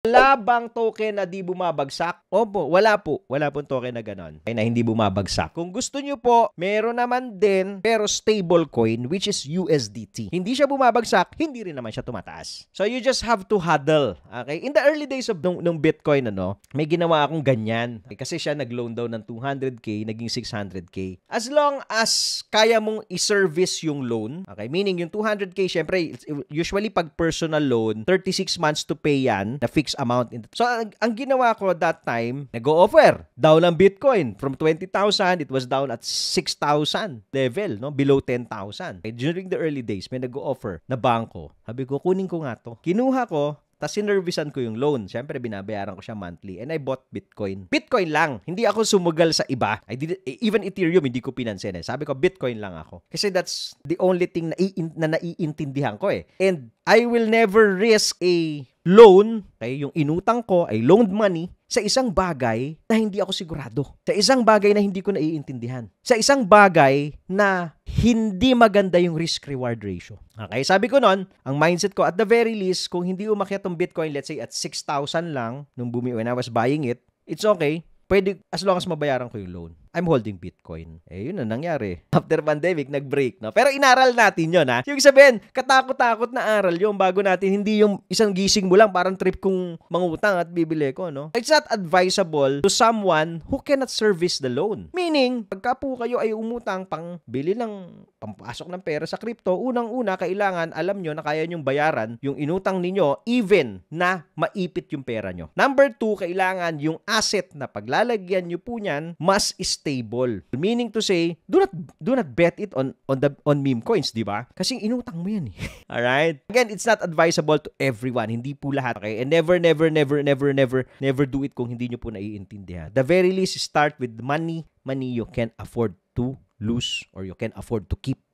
Wala bang token na di bumabagsak? Opo, wala po. Wala pong token na ganon. Ay na hindi bumabagsak. Kung gusto nyo po, meron naman din pero stable coin which is USDT. Hindi siya bumabagsak, hindi rin naman siya tumataas. So you just have to huddle. Okay? In the early days of nung, nung Bitcoin, ano, may ginawa akong ganyan. Okay, kasi siya nag-loan daw ng 200k, naging 600k. As long as kaya mong i-service yung loan, okay? Meaning yung 200k, syempre, usually pag personal loan, 36 months to pay yan, na fixed fixed amount. So, ang, ang ginawa ko that time, nag-offer. Down ang Bitcoin. From 20,000, it was down at 6,000 level, no? below 10,000. Eh, during the early days, may nag-offer na bangko. Sabi ko, kunin ko nga to. Kinuha ko, tapos sinervisan ko yung loan. Siyempre, binabayaran ko siya monthly. And I bought Bitcoin. Bitcoin lang. Hindi ako sumugal sa iba. I did, eh, even Ethereum, hindi ko pinansin eh. Sabi ko, Bitcoin lang ako. Kasi that's the only thing na, na naiintindihan ko eh. And I will never risk a loan, okay, yung inutang ko ay loaned money, sa isang bagay na hindi ako sigurado. Sa isang bagay na hindi ko naiintindihan. Sa isang bagay na hindi maganda yung risk-reward ratio. Okay, sabi ko nun, ang mindset ko at the very least, kung hindi umakyat yung Bitcoin, let's say at 6,000 lang, nung bumi, when I was buying it, it's okay, pwede, as long as mabayaran ko yung loan. I'm holding Bitcoin. Eh, yun ang nangyari. After pandemic, nag-break, no? Pero inaral natin yun, ha? Yung sabihin, katakot-takot na aral yung bago natin, hindi yung isang gising mo lang, parang trip kong mangutang at bibili ko, no? It's not advisable to someone who cannot service the loan. Meaning, pagka po kayo ay umutang pang bili ng pampasok ng pera sa crypto, unang-una, kailangan alam nyo na kaya nyong bayaran yung inutang ninyo even na maipit yung pera nyo. Number two, kailangan yung asset na paglalagyan nyo po niyan, mas stable. Meaning to say, do not do not bet it on on the on meme coins, 'di ba? Kasi inutang mo 'yan eh. All right? Again, it's not advisable to everyone. Hindi po lahat, okay? And never never never never never never do it kung hindi niyo po naiintindihan. The very least start with money money you can afford to lose or you can afford to keep